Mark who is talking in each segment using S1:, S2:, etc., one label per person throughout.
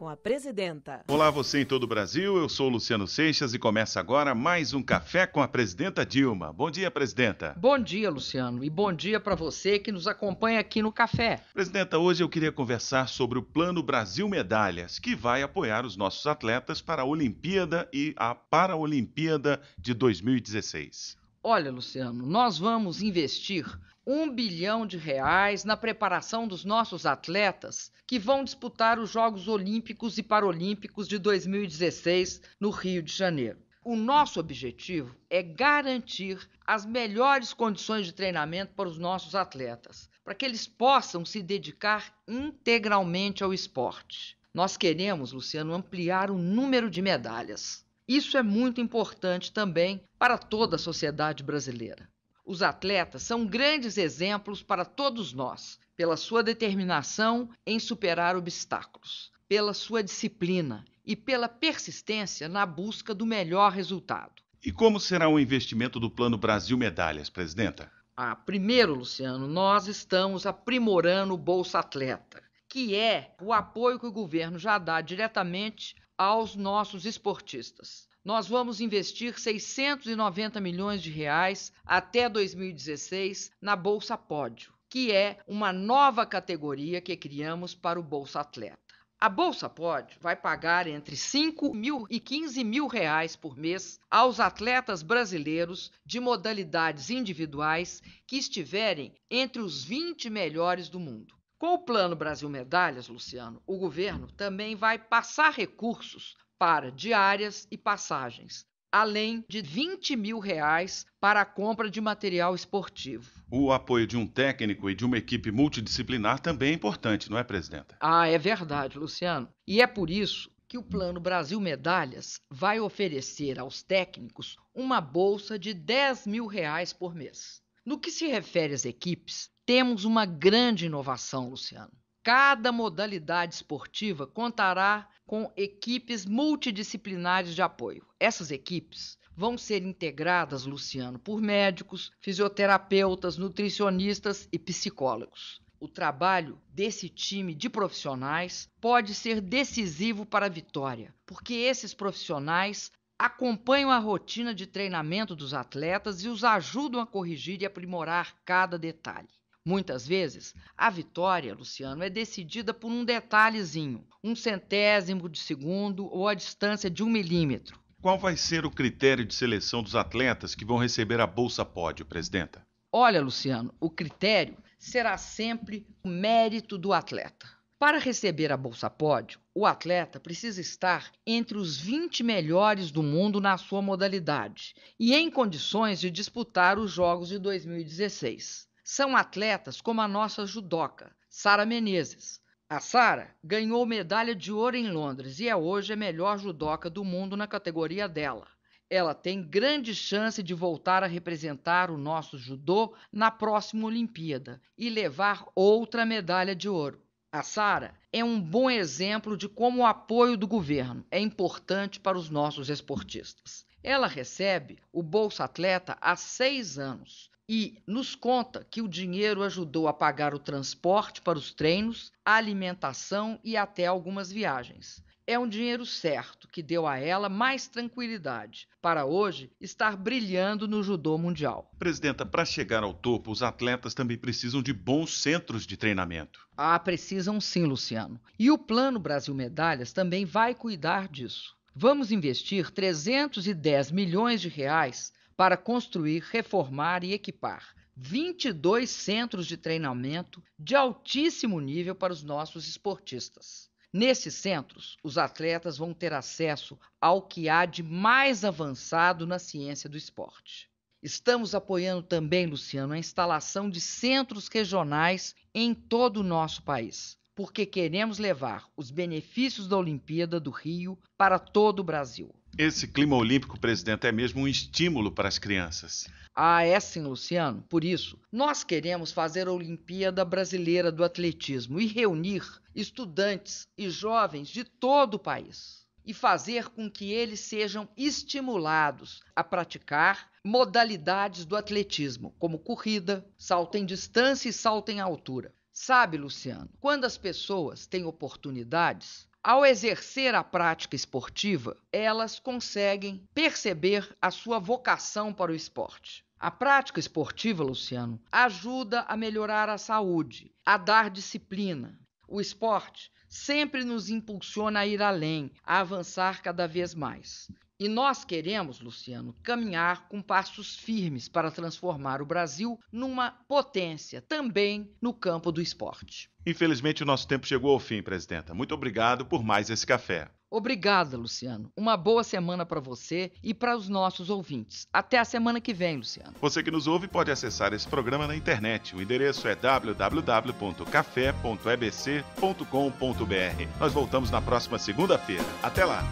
S1: com a presidenta. Olá, você em todo o Brasil. Eu sou Luciano Seixas e começa agora mais um Café com a presidenta Dilma. Bom dia, presidenta.
S2: Bom dia, Luciano, e bom dia para você que nos acompanha aqui no Café.
S1: Presidenta, hoje eu queria conversar sobre o Plano Brasil Medalhas, que vai apoiar os nossos atletas para a Olimpíada e a Paralimpíada de 2016.
S2: Olha, Luciano, nós vamos investir um bilhão de reais na preparação dos nossos atletas que vão disputar os Jogos Olímpicos e Paralímpicos de 2016 no Rio de Janeiro. O nosso objetivo é garantir as melhores condições de treinamento para os nossos atletas, para que eles possam se dedicar integralmente ao esporte. Nós queremos, Luciano, ampliar o número de medalhas. Isso é muito importante também para toda a sociedade brasileira. Os atletas são grandes exemplos para todos nós, pela sua determinação em superar obstáculos, pela sua disciplina e pela persistência na busca do melhor resultado.
S1: E como será o investimento do Plano Brasil Medalhas, presidenta?
S2: Ah, primeiro, Luciano, nós estamos aprimorando o Bolsa Atleta, que é o apoio que o governo já dá diretamente aos nossos esportistas nós vamos investir 690 milhões de reais até 2016 na Bolsa Pódio, que é uma nova categoria que criamos para o Bolsa Atleta. A Bolsa Pódio vai pagar entre 5 mil e 15 mil reais por mês aos atletas brasileiros de modalidades individuais que estiverem entre os 20 melhores do mundo. Com o Plano Brasil Medalhas, Luciano, o governo também vai passar recursos para diárias e passagens, além de 20 mil reais para a compra de material esportivo.
S1: O apoio de um técnico e de uma equipe multidisciplinar também é importante, não é, presidenta?
S2: Ah, é verdade, Luciano. E é por isso que o Plano Brasil Medalhas vai oferecer aos técnicos uma bolsa de 10 mil reais por mês. No que se refere às equipes, temos uma grande inovação, Luciano. Cada modalidade esportiva contará com equipes multidisciplinares de apoio. Essas equipes vão ser integradas, Luciano, por médicos, fisioterapeutas, nutricionistas e psicólogos. O trabalho desse time de profissionais pode ser decisivo para a vitória, porque esses profissionais acompanham a rotina de treinamento dos atletas e os ajudam a corrigir e aprimorar cada detalhe. Muitas vezes, a vitória, Luciano, é decidida por um detalhezinho, um centésimo
S1: de segundo ou a distância de um milímetro. Qual vai ser o critério de seleção dos atletas que vão receber a Bolsa Pódio, presidenta?
S2: Olha, Luciano, o critério será sempre o mérito do atleta. Para receber a Bolsa Pódio, o atleta precisa estar entre os 20 melhores do mundo na sua modalidade e em condições de disputar os Jogos de 2016. São atletas como a nossa judoca, Sara Menezes. A Sara ganhou medalha de ouro em Londres e é hoje a melhor judoca do mundo na categoria dela. Ela tem grande chance de voltar a representar o nosso judô na próxima Olimpíada e levar outra medalha de ouro. A Sara é um bom exemplo de como o apoio do governo é importante para os nossos esportistas. Ela recebe o Bolsa Atleta há seis anos e nos conta que o dinheiro ajudou a pagar o transporte para os treinos, a alimentação e até algumas viagens. É um dinheiro certo que deu a ela mais tranquilidade para hoje estar
S1: brilhando no judô mundial. Presidenta, para chegar ao topo, os atletas também precisam de bons centros de treinamento.
S2: Ah, precisam sim, Luciano. E o Plano Brasil Medalhas também vai cuidar disso. Vamos investir 310 milhões de reais para construir, reformar e equipar 22 centros de treinamento de altíssimo nível para os nossos esportistas. Nesses centros, os atletas vão ter acesso ao que há de mais avançado na ciência do esporte. Estamos apoiando também, Luciano, a instalação de centros regionais em todo o nosso país, porque queremos levar os benefícios da Olimpíada
S1: do Rio para todo o Brasil. Esse clima olímpico, presidente, é mesmo um estímulo para as crianças.
S2: Ah, é sim, Luciano. Por isso, nós queremos fazer a Olimpíada Brasileira do Atletismo e reunir estudantes e jovens de todo o país e fazer com que eles sejam estimulados a praticar modalidades do atletismo, como corrida, salto em distância e salto em altura. Sabe, Luciano, quando as pessoas têm oportunidades, ao exercer a prática esportiva, elas conseguem perceber a sua vocação para o esporte. A prática esportiva, Luciano, ajuda a melhorar a saúde, a dar disciplina. O esporte sempre nos impulsiona a ir além, a avançar cada vez mais. E nós queremos, Luciano, caminhar com passos firmes para transformar o Brasil numa potência também no campo
S1: do esporte. Infelizmente, o nosso tempo chegou ao fim, presidenta. Muito obrigado por mais esse café.
S2: Obrigada, Luciano. Uma boa semana para você e para os nossos ouvintes. Até a semana que vem, Luciano.
S1: Você que nos ouve pode acessar esse programa na internet. O endereço é www.café.ebc.com.br. Nós voltamos na próxima segunda-feira. Até lá.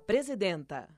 S1: presidenta.